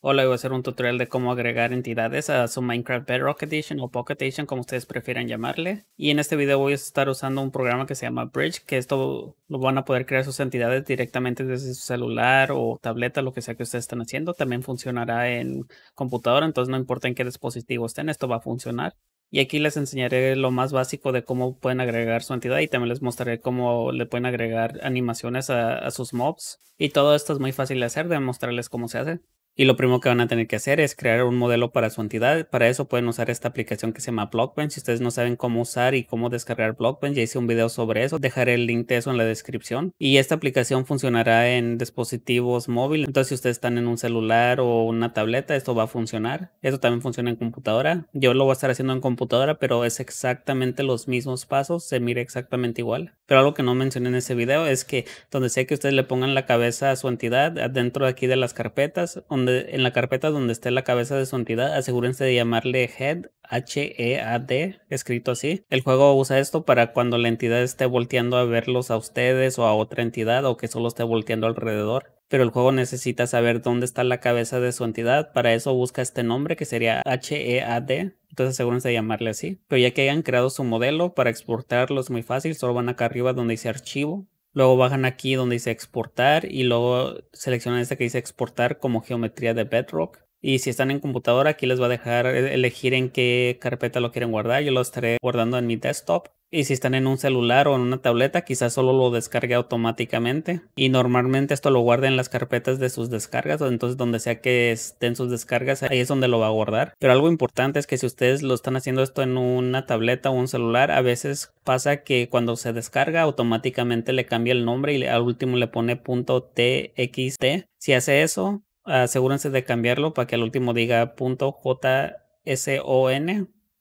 Hola, voy a hacer un tutorial de cómo agregar entidades a su Minecraft Bedrock Edition o Pocket Edition, como ustedes prefieran llamarle. Y en este video voy a estar usando un programa que se llama Bridge, que esto lo van a poder crear sus entidades directamente desde su celular o tableta, lo que sea que ustedes estén haciendo. También funcionará en computadora, entonces no importa en qué dispositivo estén, esto va a funcionar. Y aquí les enseñaré lo más básico de cómo pueden agregar su entidad y también les mostraré cómo le pueden agregar animaciones a, sus mobs. Y todo esto es muy fácil de hacer, de mostrarles cómo se hace. Y lo primero que van a tener que hacer es crear un modelo para su entidad. Para eso pueden usar esta aplicación que se llama Blockbench. Si ustedes no saben cómo usar y cómo descargar Blockbench, ya hice un video sobre eso. Dejaré el link de eso en la descripción. Y esta aplicación funcionará en dispositivos móviles. Entonces, si ustedes están en un celular o una tableta, esto va a funcionar. Esto también funciona en computadora. Yo lo voy a estar haciendo en computadora, pero es exactamente los mismos pasos. Se mira exactamente igual. Pero algo que no mencioné en ese video es que donde sea que ustedes le pongan la cabeza a su entidad, dentro de aquí de las carpetas, donde en la carpeta donde esté la cabeza de su entidad, asegúrense de llamarle Head, H-E-A-D, escrito así. El juego usa esto para cuando la entidad esté volteando a verlos a ustedes o a otra entidad o que solo esté volteando alrededor. Pero el juego necesita saber dónde está la cabeza de su entidad, para eso busca este nombre que sería H-E-A-D, entonces asegúrense de llamarle así. Pero ya que hayan creado su modelo, para exportarlo es muy fácil, solo van acá arriba donde dice archivo, Luego bajan aquí donde dice exportar y luego seleccionan esta que dice exportar como geometría de Bedrock. Y si están en computadora, aquí les va a dejar e-, elegir en qué carpeta lo quieren guardar. Yo lo estaré guardando en mi desktop. Y si están en un celular o en una tableta, quizás solo lo descargue automáticamente. Y normalmente esto lo guarda en las carpetas de sus descargas, o entonces donde sea que estén sus descargas, ahí es donde lo va a guardar. Pero algo importante es que si ustedes lo están haciendo esto en una tableta o un celular, a veces pasa que cuando se descarga automáticamente le cambia el nombre y al último le pone .txt. Si hace eso, asegúrense de cambiarlo para que al último diga .json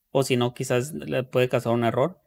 o si no quizás le puede causar un error.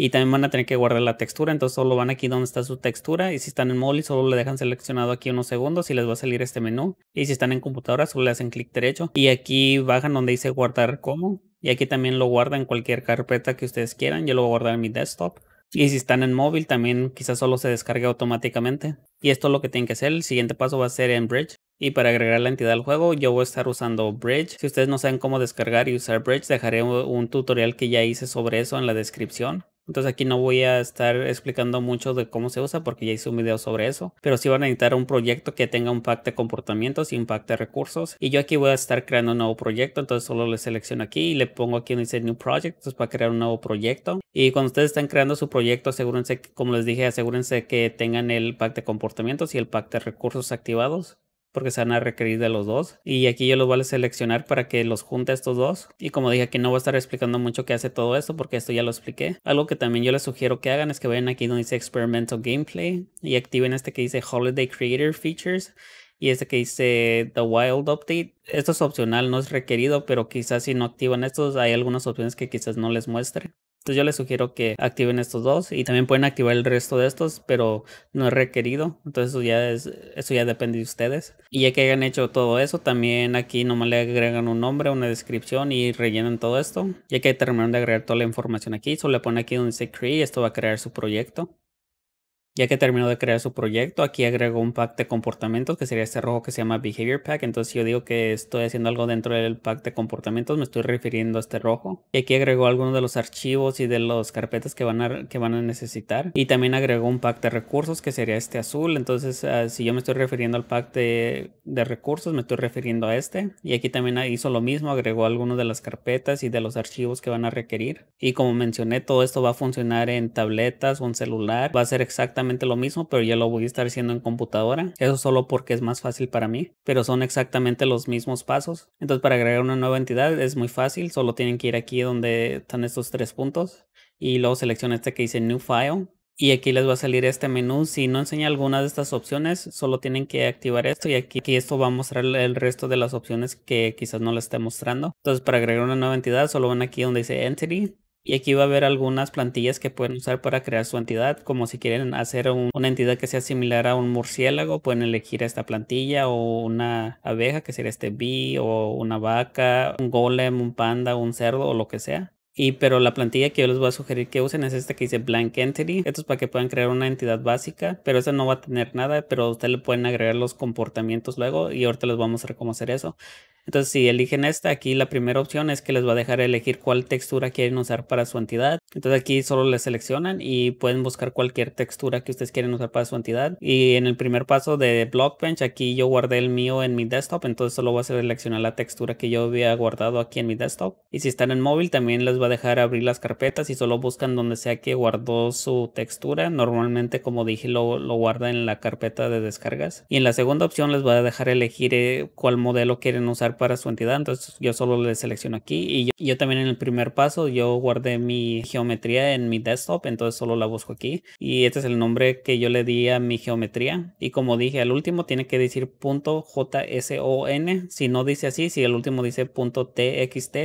Y también van a tener que guardar la textura, entonces solo van aquí donde está su textura y si están en móvil solo le dejan seleccionado aquí unos segundos y les va a salir este menú. Y si están en computadora solo le hacen clic derecho y aquí bajan donde dice guardar como y aquí también lo guardan en cualquier carpeta que ustedes quieran, yo lo voy a guardar en mi desktop. Y si están en móvil también quizás solo se descargue automáticamente. Y esto es lo que tienen que hacer, el siguiente paso va a ser en Bridge. Y para agregar la entidad al juego yo voy a estar usando Bridge. Si ustedes no saben cómo descargar y usar Bridge dejaré un tutorial que ya hice sobre eso en la descripción. Entonces aquí no voy a estar explicando mucho de cómo se usa porque ya hice un video sobre eso, pero sí van a necesitar un proyecto que tenga un pack de comportamientos y un pack de recursos. Y yo aquí voy a estar creando un nuevo proyecto, entonces solo le selecciono aquí y le pongo aquí donde dice New Project, entonces para crear un nuevo proyecto. Y cuando ustedes están creando su proyecto, asegúrense, como les dije, asegúrense que tengan el pack de comportamientos y el pack de recursos activados porque se van a requerir de los dos. Y aquí yo los voy a seleccionar para que los junte estos dos. Y como dije, aquí no voy a estar explicando mucho qué hace todo esto porque esto ya lo expliqué. Algo que también yo les sugiero que hagan es que vayan aquí donde dice Experimental Gameplay y activen este que dice Holiday Creator Features y este que dice The Wild Update. Esto es opcional, no es requerido, pero quizás si no activan estos hay algunas opciones que quizás no les muestre. Entonces yo les sugiero que activen estos dos y también pueden activar el resto de estos, pero no es requerido. Entonces eso ya, es, eso ya depende de ustedes. Y ya que hayan hecho todo eso, también aquí nomás le agregan un nombre, una descripción y rellenan todo esto. Ya que terminaron de agregar toda la información aquí, solo le ponen aquí donde se y esto va a crear su proyecto. Ya que terminó de crear su proyecto, aquí agregó un pack de comportamientos que sería este rojo que se llama Behavior Pack. Entonces, si yo digo que estoy haciendo algo dentro del pack de comportamientos, me estoy refiriendo a este rojo. Y aquí agregó algunos de los archivos y de las carpetas que van, a, que van a necesitar. Y también agregó un pack de recursos que sería este azul. Entonces, ah, si yo me estoy refiriendo al pack de, recursos, me estoy refiriendo a este. Y aquí también hizo lo mismo, agregó algunos de las carpetas y de los archivos que van a requerir. Y como mencioné, todo esto va a funcionar en tabletas o en celular. Va a ser exactamente lo mismo, pero ya lo voy a estar haciendo en computadora. Eso solo porque es más fácil para mí, pero son exactamente los mismos pasos. Entonces para agregar una nueva entidad es muy fácil, solo tienen que ir aquí donde están estos tres puntos y luego selecciona este que dice New File. Y aquí les va a salir este menú. Si no enseña algunas de estas opciones, solo tienen que activar esto y aquí, aquí esto va a mostrar el resto de las opciones que quizás no les esté mostrando. Entonces para agregar una nueva entidad, solo van aquí donde dice Entity y aquí va a haber algunas plantillas que pueden usar para crear su entidad, como si quieren hacer una entidad que sea similar a un murciélago, pueden elegir esta plantilla o una abeja que sería este bee o una vaca, un golem, un panda, un cerdo o lo que sea. Y pero la plantilla que yo les voy a sugerir que usen es esta que dice Blank Entity. Esto es para que puedan crear una entidad básica, pero esa no va a tener nada, pero ustedes le pueden agregar los comportamientos luego y ahorita les vamos a reconocer eso. Entonces si eligen esta, aquí la primera opción es que les va a dejar elegir cuál textura quieren usar para su entidad. Entonces aquí solo le seleccionan y pueden buscar cualquier textura que ustedes quieren usar para su entidad. Y en el primer paso de Blockbench, aquí yo guardé el mío en mi desktop, entonces solo va a seleccionar la textura que yo había guardado aquí en mi desktop. Y si están en móvil también les va a dejar abrir las carpetas y solo buscan donde sea que guardó su textura. Normalmente como dije lo, guarda en la carpeta de descargas. Y en la segunda opción les va a dejar elegir eh, cuál modelo quieren usar para su entidad, entonces yo solo le selecciono aquí y yo, también en el primer paso yo guardé mi geometría en mi desktop, entonces solo la busco aquí y este es el nombre que yo le di a mi geometría y como dije al último tiene que decir JSON, si no dice así, si el último dice TXT,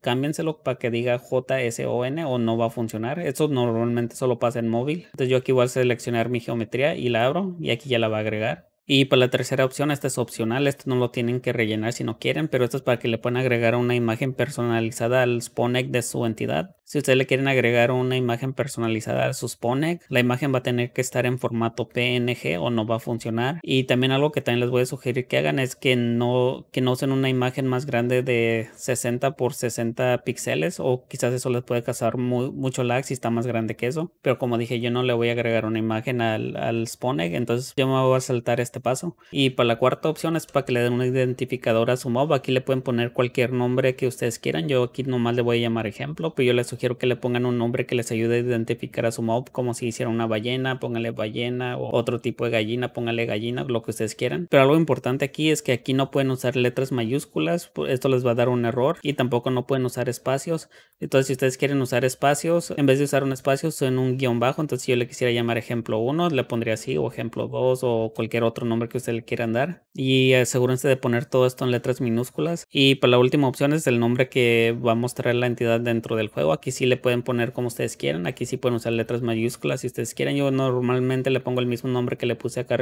cámbienselo para que diga JSON o no va a funcionar, eso normalmente solo pasa en móvil, entonces yo aquí voy a seleccionar mi geometría y la abro y aquí ya la va a agregar y para pues, la tercera opción, esta es opcional, esto no lo tienen que rellenar si no quieren, pero esto es para que le puedan agregar una imagen personalizada al Sponeck de su entidad. Si ustedes le quieren agregar una imagen personalizada a su Poneg, la imagen va a tener que estar en formato PNG o no va a funcionar. Y también algo que también les voy a sugerir que hagan es que no, que no usen una imagen más grande de 60 por 60 píxeles o quizás eso les puede causar mucho lag si está más grande que eso. Pero como dije, yo no le voy a agregar una imagen al, al Sponeg, entonces yo me voy a saltar este paso. Y para la cuarta opción es para que le den un identificador a su mob. Aquí le pueden poner cualquier nombre que ustedes quieran. Yo aquí nomás le voy a llamar ejemplo, pero yo les quiero que le pongan un nombre que les ayude a identificar a su mob, como si hiciera una ballena, póngale ballena o otro tipo de gallina, póngale gallina, lo que ustedes quieran. Pero algo importante aquí es que aquí no pueden usar letras mayúsculas, esto les va a dar un error y tampoco no pueden usar espacios. Entonces, si ustedes quieren usar espacios, en vez de usar un espacio, son un guión bajo. Entonces, si yo le quisiera llamar ejemplo 1, le pondría así, o ejemplo 2, o cualquier otro nombre que ustedes le quieran dar. Y asegúrense de poner todo esto en letras minúsculas. Y para pues, la última opción es el nombre que va a mostrar la entidad dentro del juego. Aquí si le pueden poner como ustedes quieran. Aquí sí pueden usar letras mayúsculas si ustedes quieren. Yo normalmente le pongo el mismo nombre que le puse acá,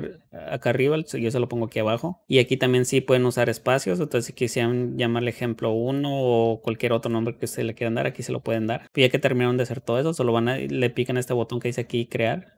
acá arriba. Yo se lo pongo aquí abajo. Y aquí también si pueden usar espacios. Entonces si quisieran llamarle ejemplo 1 o cualquier otro nombre que ustedes le quieran dar, aquí se lo pueden dar. Y ya que terminaron de hacer todo eso, solo van a, le pican este botón que dice aquí crear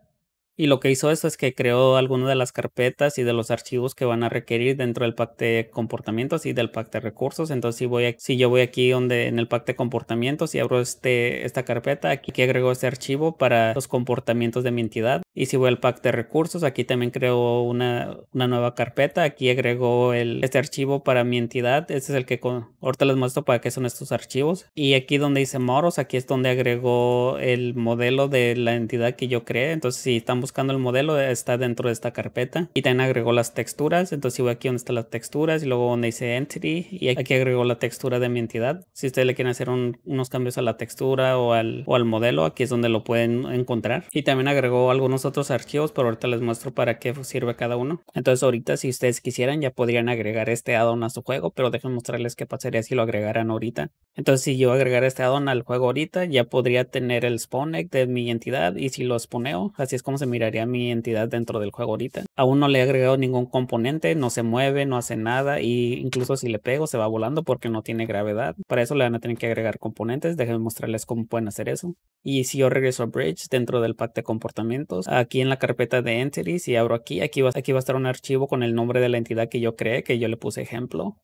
y lo que hizo eso es que creó algunas de las carpetas y de los archivos que van a requerir dentro del pacte de comportamientos y del pacte de recursos. Entonces, si, voy si yo voy aquí donde en el pacte de comportamientos y abro este, esta carpeta, aquí que agregó este archivo para los comportamientos de mi entidad. Y si voy al pack de recursos, aquí también creo una, una nueva carpeta. Aquí agrego el, este archivo para mi entidad. Este es el que ahorita les muestro para qué son estos archivos. Y aquí donde dice moros, aquí es donde agregó el modelo de la entidad que yo creé. Entonces, si están buscando el modelo, está dentro de esta carpeta. Y también agregó las texturas. Entonces, si voy aquí donde están las texturas y luego donde dice entity. Y aquí agregó la textura de mi entidad. Si ustedes le quieren hacer unos cambios a la textura o al, o al modelo, aquí es donde lo pueden encontrar. Y también agregó algunos otros archivos, pero ahorita les muestro para qué sirve cada uno. Entonces ahorita si ustedes quisieran ya podrían agregar este addon a su juego, pero déjenme mostrarles qué pasaría si lo agregaran ahorita. Entonces si yo agregara este addon al juego ahorita, ya podría tener el spawn de mi entidad y si lo spawneo, así es como se miraría mi entidad dentro del juego ahorita. Aún no le he agregado ningún componente, no se mueve, no hace nada y incluso si le pego se va volando porque no tiene gravedad. Para eso le van a tener que agregar componentes, déjenme mostrarles cómo pueden hacer eso. Y si yo regreso a Bridge dentro del pack de comportamientos, aquí en la carpeta de Entities y abro aquí. Aquí va, aquí va a estar un archivo con el nombre de la entidad que yo creé, que yo le puse ejemplo.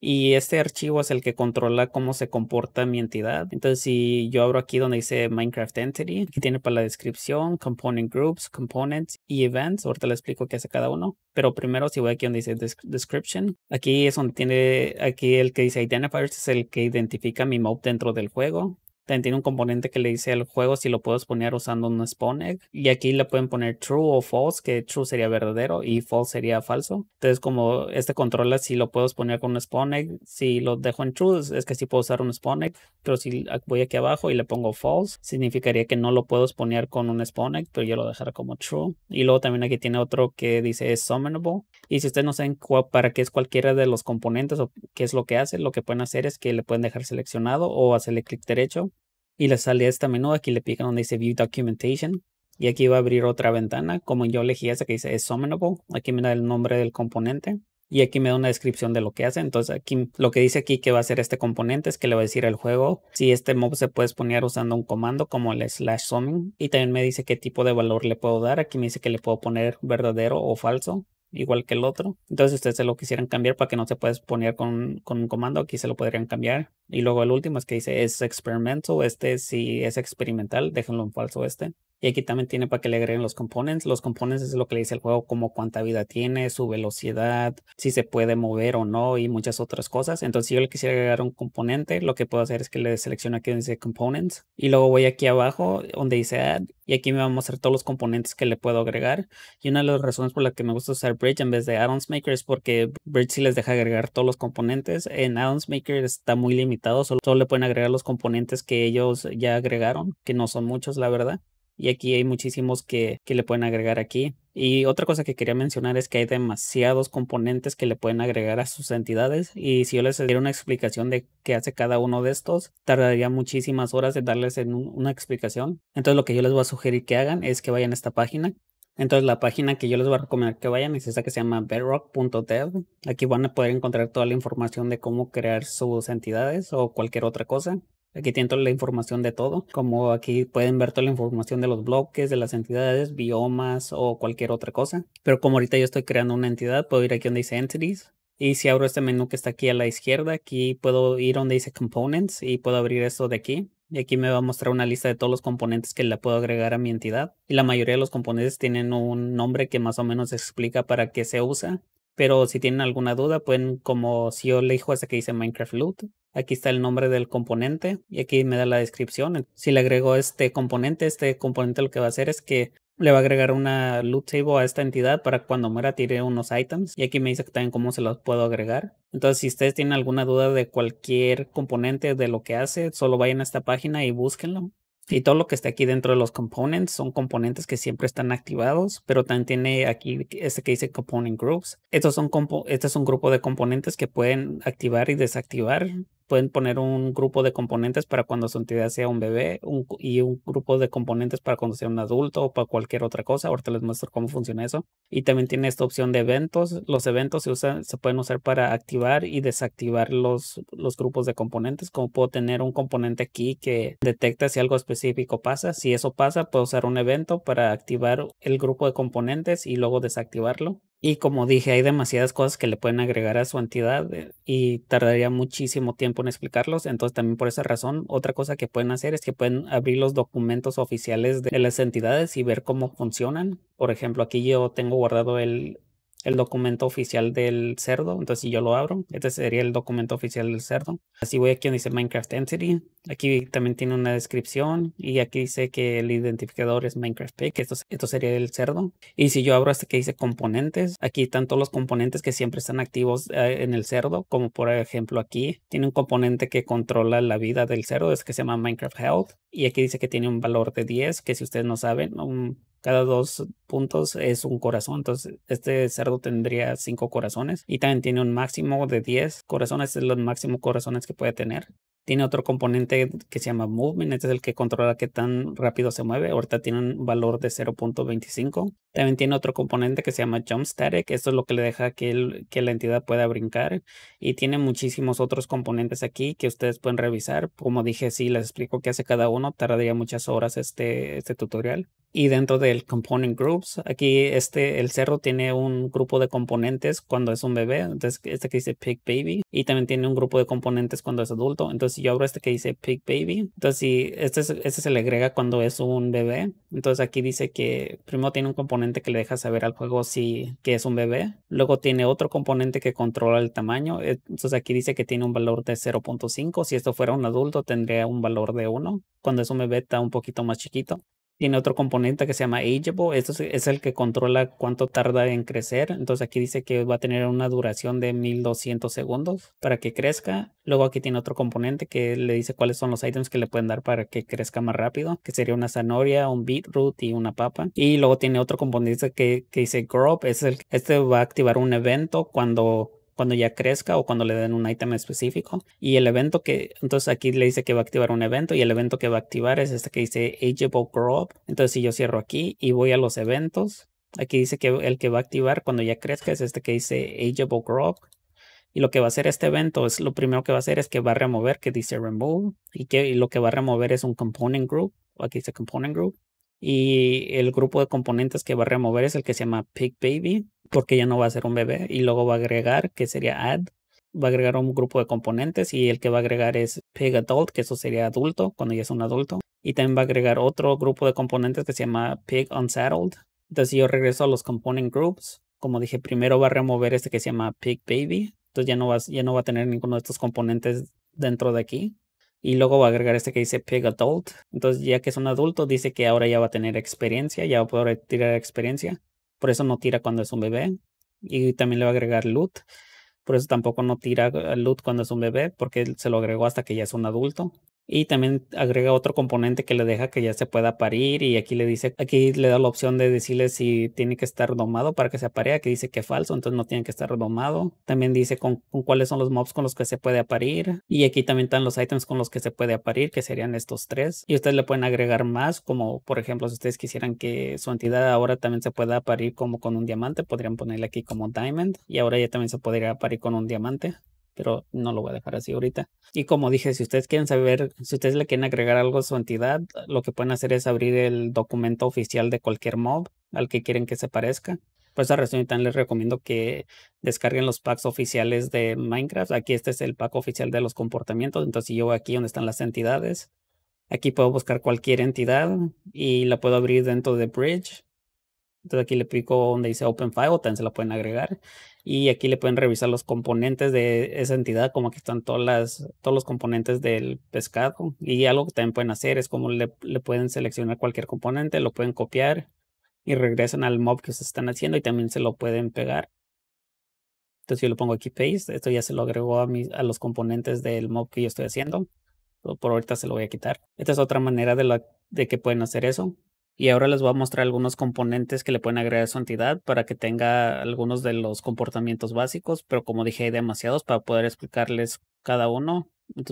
Y este archivo es el que controla cómo se comporta mi entidad. Entonces, si yo abro aquí donde dice Minecraft Entity, aquí tiene para la descripción, Component Groups, Components y Events. Ahorita le explico qué hace cada uno. Pero primero, si voy aquí donde dice Description, aquí es donde tiene, aquí el que dice Identifiers es el que identifica mi mob dentro del juego. También tiene un componente que le dice al juego si lo puedo exponer usando un spawn egg. Y aquí le pueden poner true o false, que true sería verdadero y false sería falso. Entonces, como este controla si lo puedo exponer con un spawn egg, si lo dejo en true es que sí puedo usar un spawn egg, pero si voy aquí abajo y le pongo false, significaría que no lo puedo exponer con un spawn egg, pero yo lo dejaré como true. Y luego también aquí tiene otro que dice es summonable. Y si ustedes no saben para qué es cualquiera de los componentes o qué es lo que hace, lo que pueden hacer es que le pueden dejar seleccionado o hacerle clic derecho y le sale este menú, aquí le pica donde dice View Documentation y aquí va a abrir otra ventana, como yo elegí esa que dice Summonable, aquí me da el nombre del componente y aquí me da una descripción de lo que hace. Entonces aquí lo que dice aquí que va a hacer este componente es que le va a decir al juego si este mob se puede exponer usando un comando como el slash summon y también me dice qué tipo de valor le puedo dar. Aquí me dice que le puedo poner verdadero o falso igual que el otro. Entonces, si ustedes se lo quisieran cambiar para que no se pueda poner con, con, un comando, aquí se lo podrían cambiar. Y luego el último es que dice es experimental, este si es experimental, déjenlo en falso este. Y aquí también tiene para que le agreguen los components. Los components es lo que le dice el juego, como cuánta vida tiene, su velocidad, si se puede mover o no y muchas otras cosas. Entonces, si yo le quisiera agregar un componente, lo que puedo hacer es que le seleccione aquí donde dice components y luego voy aquí abajo donde dice add y aquí me va a mostrar todos los componentes que le puedo agregar. Y una de las razones por las que me gusta usar Bridge en vez de Addons Maker es porque Bridge sí les deja agregar todos los componentes. En Addons Maker está muy limitado, solo le pueden agregar los componentes que ellos ya agregaron, que no son muchos, la verdad y aquí hay muchísimos que, le pueden agregar aquí. Y otra cosa que quería mencionar es que hay demasiados componentes que le pueden agregar a sus entidades y si yo les diera una explicación de qué hace cada uno de estos, tardaría muchísimas horas en darles una explicación. Entonces lo que yo les voy a sugerir que hagan es que vayan a esta página. Entonces la página que yo les voy a recomendar que vayan es esa que se llama bedrock.dev. Aquí van a poder encontrar toda la información de cómo crear sus entidades o cualquier otra cosa. Aquí tienen toda la información de todo, como aquí pueden ver toda la información de los bloques, de las entidades, biomas o cualquier otra cosa. Pero como ahorita yo estoy creando una entidad, puedo ir aquí donde dice Entities. Y si abro este menú que está aquí a la izquierda, aquí puedo ir donde dice Components y puedo abrir esto de aquí. Y aquí me va a mostrar una lista de todos los componentes que la puedo agregar a mi entidad. Y la mayoría de los componentes tienen un nombre que más o menos explica para qué se usa. Pero si tienen alguna duda, pueden, como si yo le digo este que dice Minecraft Loot, Aquí está el nombre del componente y aquí me da la descripción. Si le agrego este componente, este componente lo que va a hacer es que le va a agregar una loot table a esta entidad para cuando muera tire unos items. Y aquí me dice también cómo se los puedo agregar. Entonces, si ustedes tienen alguna duda de cualquier componente de lo que hace, solo vayan a esta página y búsquenlo. Y todo lo que está aquí dentro de los components son componentes que siempre están activados, pero también tiene aquí este que dice component groups. Estos son este es un grupo de componentes que pueden activar y desactivar pueden poner un grupo de componentes para cuando su entidad sea un bebé y un grupo de componentes para cuando sea un adulto o para cualquier otra cosa. Ahorita les muestro cómo funciona eso. Y también tiene esta opción de eventos. Los eventos se, pueden usar para activar y desactivar los, los grupos de componentes. Como puedo tener un componente aquí que detecta si algo específico pasa. Si eso pasa, puedo usar un evento para activar el grupo de componentes y luego desactivarlo. Y como dije, hay demasiadas cosas que le pueden agregar a su entidad eh, y tardaría muchísimo tiempo en explicarlos. Entonces, también por esa razón, otra cosa que pueden hacer es que pueden abrir los documentos oficiales de las entidades y ver cómo funcionan. Por ejemplo, aquí yo tengo guardado el el documento oficial del cerdo. Entonces, si yo lo abro, este sería el documento oficial del cerdo. Así voy aquí donde dice Minecraft Entity. Aquí también tiene una descripción y aquí dice que el identificador es Minecraft Pig. Esto, esto sería el cerdo. Y si yo abro hasta este que dice componentes, aquí están todos los componentes que siempre están activos eh, en el cerdo, como por ejemplo aquí tiene un componente que controla la vida del cerdo, es que se llama Minecraft Health. Y aquí dice que tiene un valor de 10, que si ustedes no saben, un cada dos puntos es un corazón. Entonces, este cerdo tendría cinco corazones y también tiene un máximo de 10 corazones, es los máximo corazones que puede tener. Tiene otro componente que se llama movement, este es el que controla qué tan rápido se mueve. Ahorita tiene un valor de 0.25. También tiene otro componente que se llama jump static, esto es lo que le deja que, que la entidad pueda brincar. Y tiene muchísimos otros componentes aquí que ustedes pueden revisar. Como dije, si les explico qué hace cada uno, tardaría muchas horas este, este tutorial y dentro del component groups, aquí este, el cerro tiene un grupo de componentes cuando es un bebé, entonces este que dice pig baby, y también tiene un grupo de componentes cuando es adulto, entonces si yo abro este que dice pig baby, entonces si este, se este le agrega cuando es un bebé, entonces aquí dice que primero tiene un componente que le deja saber al juego si que es un bebé, luego tiene otro componente que controla el tamaño, eh, entonces aquí dice que tiene un valor de 0.5, si esto fuera un adulto tendría un valor de 1, cuando es un bebé está un poquito más chiquito, tiene otro componente que se llama ageable. Esto es el que controla cuánto tarda en crecer. Entonces aquí dice que va a tener una duración de 1200 segundos para que crezca. Luego aquí tiene otro componente que le dice cuáles son los items que le pueden dar para que crezca más rápido, que sería una zanahoria, un beetroot y una papa. Y luego tiene otro componente que, que dice grow Es el, este va a activar un evento cuando cuando ya crezca o cuando le den un ítem específico. Y el evento que, entonces aquí le dice que va a activar un evento y el evento que va a activar es este que dice Ageable Grow Entonces si yo cierro aquí y voy a los eventos, aquí dice que el que va a activar cuando ya crezca es este que dice Ageable Grow Y lo que va a hacer este evento es lo primero que va a hacer es que va a remover que dice remove y que lo que va a remover es un component group. Aquí dice component group y el grupo de componentes que va a remover es el que se llama Pig Baby, porque ya no va a ser un bebé. Y luego va a agregar, que sería add, va a agregar un grupo de componentes y el que va a agregar es Pig Adult, que eso sería adulto, cuando ya es un adulto. Y también va a agregar otro grupo de componentes que se llama Pig unsettled Entonces yo regreso a los component groups. Como dije, primero va a remover este que se llama Pig Baby. Entonces ya no, va, ya no va a tener ninguno de estos componentes dentro de aquí. Y luego va a agregar este que dice Pig Adult. Entonces, ya que es un adulto, dice que ahora ya va a tener experiencia, ya va a poder tirar experiencia. Por eso no tira cuando es un bebé. Y también le va a agregar loot. Por eso tampoco no tira eh, loot cuando es un bebé, porque se lo agregó hasta que ya es un adulto. Y también agrega otro componente que le deja que ya se pueda parir y aquí le dice, aquí le da la opción de decirle si tiene que estar domado para que se aparee. aquí dice que falso, entonces no tiene que estar domado. También dice con, cuáles son los mobs con los que se puede aparir y aquí también están los items con los que se puede aparir, que serían estos tres. Y ustedes le pueden agregar más, como por ejemplo si ustedes quisieran que su entidad ahora también se pueda aparir como con un diamante, podrían ponerle aquí como diamond y ahora ya también se podría aparir con un diamante pero no lo voy a dejar así ahorita. Y como dije, si ustedes quieren saber, si ustedes le quieren agregar algo a su entidad, lo que pueden hacer es abrir el documento oficial de cualquier mob al que quieren que se parezca. Por esa razón, también les recomiendo que descarguen los packs oficiales de Minecraft. Aquí este es el pack oficial de los comportamientos. Entonces, si yo aquí donde están las entidades. Aquí puedo buscar cualquier entidad y la puedo abrir dentro de Bridge. Entonces aquí le pico donde dice Open File, también se la pueden agregar y aquí le pueden revisar los componentes de esa entidad, como aquí están todas las, todos los componentes del pescado. Y algo que también pueden hacer es como le, pueden seleccionar cualquier componente, lo pueden copiar y regresan al mob que ustedes están haciendo y también se lo pueden pegar. Entonces yo le pongo aquí paste, esto ya se lo agregó a, mis, a los componentes del mob que yo estoy haciendo. por ahorita se lo voy a quitar. Esta es otra manera de, de que pueden hacer eso y ahora les voy a mostrar algunos componentes que le pueden agregar a su entidad para que tenga algunos de los comportamientos básicos, pero como dije hay demasiados para poder explicarles cada uno,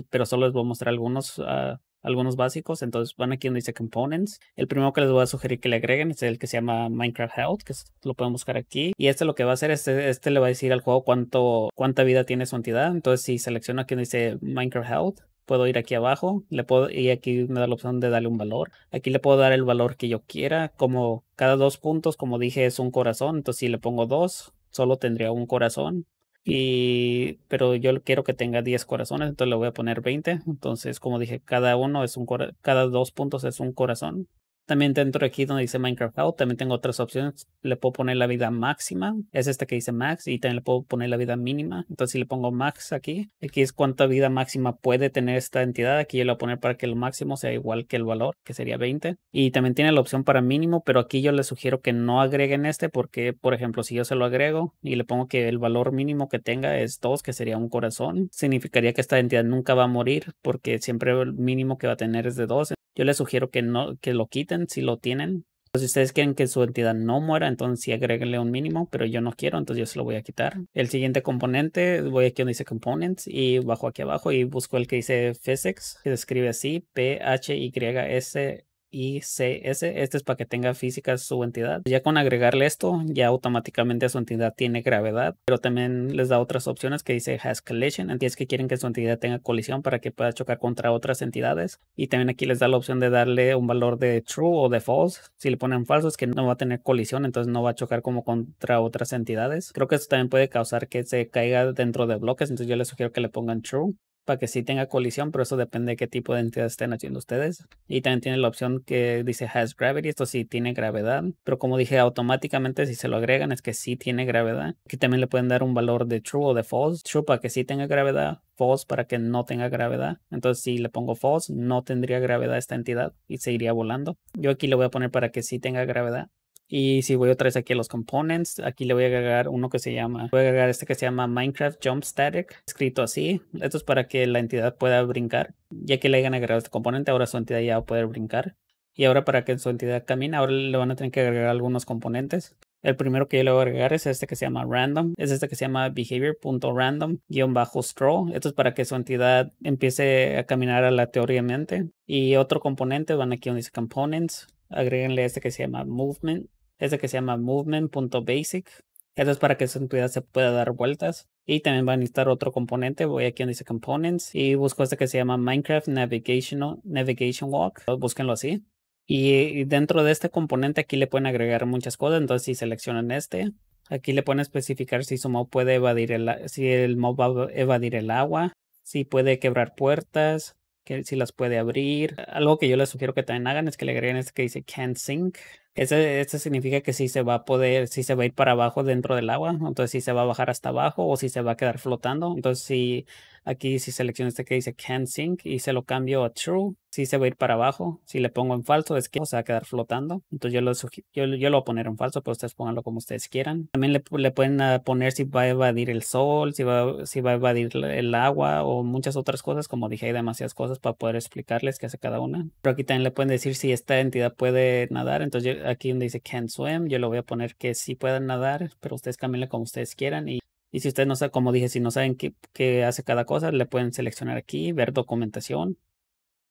pero solo les voy a mostrar algunos ah, algunos básicos. Entonces van aquí donde dice Components. El primero que les voy a sugerir que le agreguen es el que se llama Minecraft Health, que lo pueden buscar aquí. Y este lo que va a hacer es, este, este le va a decir al juego cuánto, cuánta vida tiene su entidad. Entonces si selecciono aquí donde dice Minecraft Health, puedo ir aquí abajo, le puedo, y aquí me da la opción de darle un valor. Aquí le puedo dar el valor que yo quiera, como cada dos puntos, como dije, es un corazón, entonces si le pongo dos, solo tendría un corazón. Y, pero yo quiero que tenga 10 corazones, entonces le voy a poner 20. Entonces, como dije, cada uno es un cada dos puntos es un corazón. También dentro de aquí donde dice Minecraft Out, también tengo otras opciones. Le puedo poner la vida máxima, es esta que dice max, y también le puedo poner la vida mínima. Entonces si le pongo max aquí, aquí es cuánta vida máxima puede tener esta entidad. Aquí yo le voy a poner para que el máximo sea igual que el valor, que sería 20. Y también tiene la opción para mínimo, pero aquí yo le sugiero que no agreguen este porque, por ejemplo, si yo se lo agrego y le pongo que el valor mínimo que tenga es 2, que sería un corazón, significaría que esta entidad nunca va a morir porque siempre el mínimo que va a tener es de 2. Yo les sugiero que, no, que lo quiten si lo tienen. Entonces, pues, si ustedes quieren que su entidad no muera, entonces sí agréguenle un mínimo, pero yo no quiero, entonces yo se lo voy a quitar. El siguiente componente, voy aquí donde dice components y bajo aquí abajo y busco el que dice physics, que se escribe así, P-H-Y-S y CS. Este es para que tenga física su entidad. Ya con agregarle esto, ya automáticamente su entidad tiene gravedad, pero también les da otras opciones que dice has collision, es que quieren que su entidad tenga colisión para que pueda chocar contra otras entidades. Y también aquí les da la opción de darle un valor de true o de false. Si le ponen falso es que no va a tener colisión, entonces no va a chocar como contra otras entidades. Creo que esto también puede causar que se caiga dentro de bloques, entonces yo les sugiero que le pongan true para que sí tenga colisión, pero eso depende de qué tipo de entidad estén haciendo ustedes. Y también tiene la opción que dice has gravity, esto sí tiene gravedad, pero como dije, automáticamente si se lo agregan es que sí tiene gravedad. Aquí también le pueden dar un valor de true o de false, true para que sí tenga gravedad, false para que no tenga gravedad. Entonces si le pongo false, no tendría gravedad esta entidad y seguiría volando. Yo aquí le voy a poner para que sí tenga gravedad y si voy otra vez aquí a los components, aquí le voy a agregar uno que se llama, voy a agregar este que se llama Minecraft Jump Static, escrito así. Esto es para que la entidad pueda brincar. Ya que le hayan agregado este componente, ahora su entidad ya va a poder brincar. Y ahora para que su entidad camine, ahora le van a tener que agregar algunos componentes. El primero que yo le voy a agregar es este que se llama random, es este que se llama behavior.random-stroll. Esto es para que su entidad empiece a caminar aleatoriamente. Y otro componente, van aquí donde dice components, agréguenle este que se llama movement este que se llama movement.basic. Eso es para que su entidad se pueda dar vueltas. Y también va a necesitar otro componente. Voy aquí donde dice components y busco este que se llama Minecraft Navigational, Navigation Walk. Búsquenlo así. Y dentro de este componente aquí le pueden agregar muchas cosas. Entonces si seleccionan este, aquí le pueden especificar si su mob puede evadir el, si el mob va a evadir el agua, si puede quebrar puertas, que, si las puede abrir. Algo que yo les sugiero que también hagan es que le agreguen este que dice can't sink ese, significa que si se va a poder, si se va a ir para abajo dentro del agua, entonces si se va a bajar hasta abajo o si se va a quedar flotando. Entonces si aquí si selecciono este que dice can sink y se lo cambio a true, si se va a ir para abajo. Si le pongo en falso es que se va a quedar flotando. Entonces yo lo, yo, yo, lo voy a poner en falso, pero ustedes pónganlo como ustedes quieran. También le, pueden ah, poner si va a evadir el sol, si va, si va a evadir el agua o muchas otras cosas. Como dije, hay demasiadas cosas para poder explicarles qué hace cada una. Pero aquí también le pueden decir si esta entidad puede nadar. Entonces yo, aquí donde dice can swim, yo lo voy a poner que sí puedan nadar, pero ustedes cambienle como ustedes quieran. Y, y si ustedes no saben, como dije, si no saben qué, qué hace cada cosa, le pueden seleccionar aquí, ver documentación.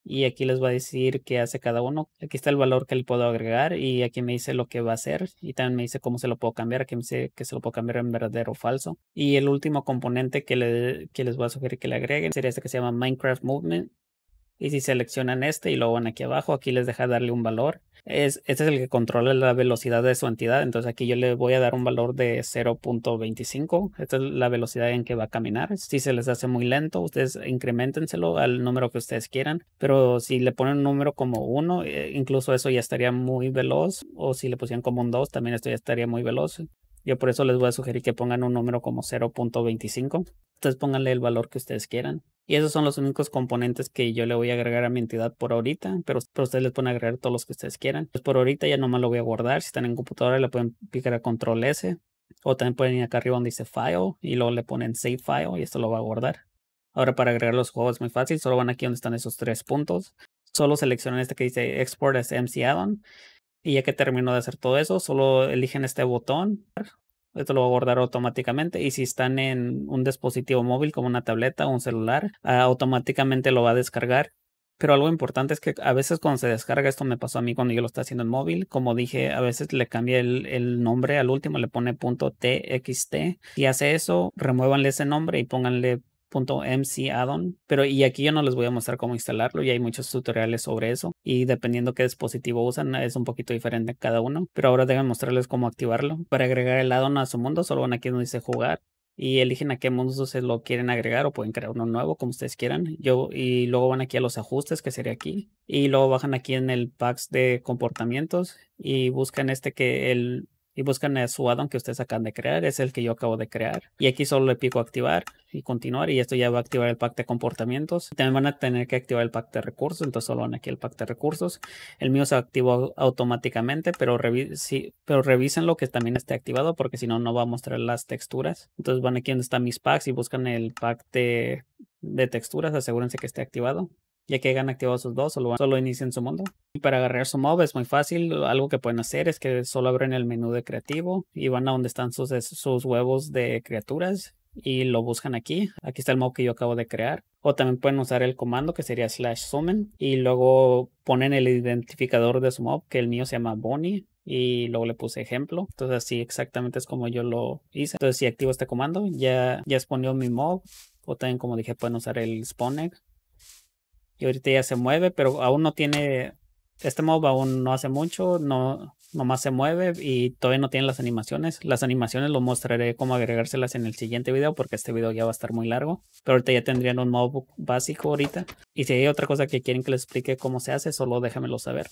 Y aquí les va a decir qué hace cada uno. Aquí está el valor que le puedo agregar y aquí me dice lo que va a hacer y también me dice cómo se lo puedo cambiar. Aquí me dice que se lo puedo cambiar en verdadero o falso. Y el último componente que, le, que les voy a sugerir que le agreguen sería este que se llama Minecraft Movement y si seleccionan este y lo van aquí abajo, aquí les deja darle un valor. Es, este es el que controla la velocidad de su entidad. Entonces aquí yo le voy a dar un valor de 0.25. Esta es la velocidad en que va a caminar. Si se les hace muy lento, ustedes incrementenselo al número que ustedes quieran. Pero si le ponen un número como 1, eh, incluso eso ya estaría muy veloz. O si le pusieran como un 2, también esto ya estaría muy veloz. Yo por eso les voy a sugerir que pongan un número como 0.25. Entonces pónganle el valor que ustedes quieran. Y esos son los únicos componentes que yo le voy a agregar a mi entidad por ahorita, pero, pero ustedes les pueden agregar todos los que ustedes quieran. Pues por ahorita ya nomás lo voy a guardar. Si están en computadora le pueden picar a control S o también pueden ir acá arriba donde dice file y luego le ponen save file y esto lo va a guardar. Ahora para agregar los juegos es muy fácil, solo van aquí donde están esos tres puntos. Solo seleccionan este que dice export as MC y ya que terminó de hacer todo eso, solo eligen este botón. Esto lo va a guardar automáticamente y si están en un dispositivo móvil como una tableta o un celular, ah, automáticamente lo va a descargar pero algo importante es que a veces cuando se descarga, esto me pasó a mí cuando yo lo estaba haciendo en móvil, como dije, a veces le cambia el, nombre al último, le pone punto .txt. Si hace eso, remuévanle ese nombre y pónganle .mcaddon, em pero y aquí yo no les voy a mostrar cómo instalarlo y hay muchos tutoriales sobre eso y dependiendo qué dispositivo usan es un poquito diferente cada uno, pero ahora deben mostrarles cómo activarlo. Para agregar el addon a su mundo solo van aquí donde dice jugar y eligen a qué mundo se lo quieren agregar o pueden crear uno nuevo como ustedes quieran. Yo y luego van aquí a los ajustes que sería aquí y luego bajan aquí en el packs de comportamientos y buscan este que el y buscan su addon que ustedes acaban de crear, es el que yo acabo de crear. Y aquí solo le pico activar y continuar y esto ya va a activar el pack de comportamientos. También van a tener que activar el pack de recursos, entonces solo van aquí el pack de recursos. El mío se activó automáticamente, pero, revisen lo que también esté activado porque si no, no va a mostrar las texturas. Entonces van aquí donde están mis packs y buscan el pack de texturas, asegúrense que esté activado ya que hayan activado sus dos, solo, solo inician su mundo. Y para agarrar su mob es muy fácil, algo que pueden hacer es que solo abren el menú de creativo y van a donde están sus, sus huevos de criaturas y lo buscan aquí. Aquí está el mob que yo acabo de crear. O también pueden usar el comando que sería slash summon y luego ponen el identificador de su mob, que el mío se llama Bonnie y luego le puse ejemplo. Entonces así exactamente es como yo lo hice. Entonces si activo este comando ya, ya mi mob o también como dije pueden usar el spawn egg y ahorita ya se mueve, pero aún no tiene, este mob aún no hace mucho, no, nomás se mueve y todavía no tiene las animaciones. Las animaciones lo mostraré cómo agregárselas en el siguiente video porque este video ya va a estar muy largo. Pero ahorita ya tendrían un mob básico ahorita. Y si hay otra cosa que quieren que les explique cómo se hace, solo déjamelo saber.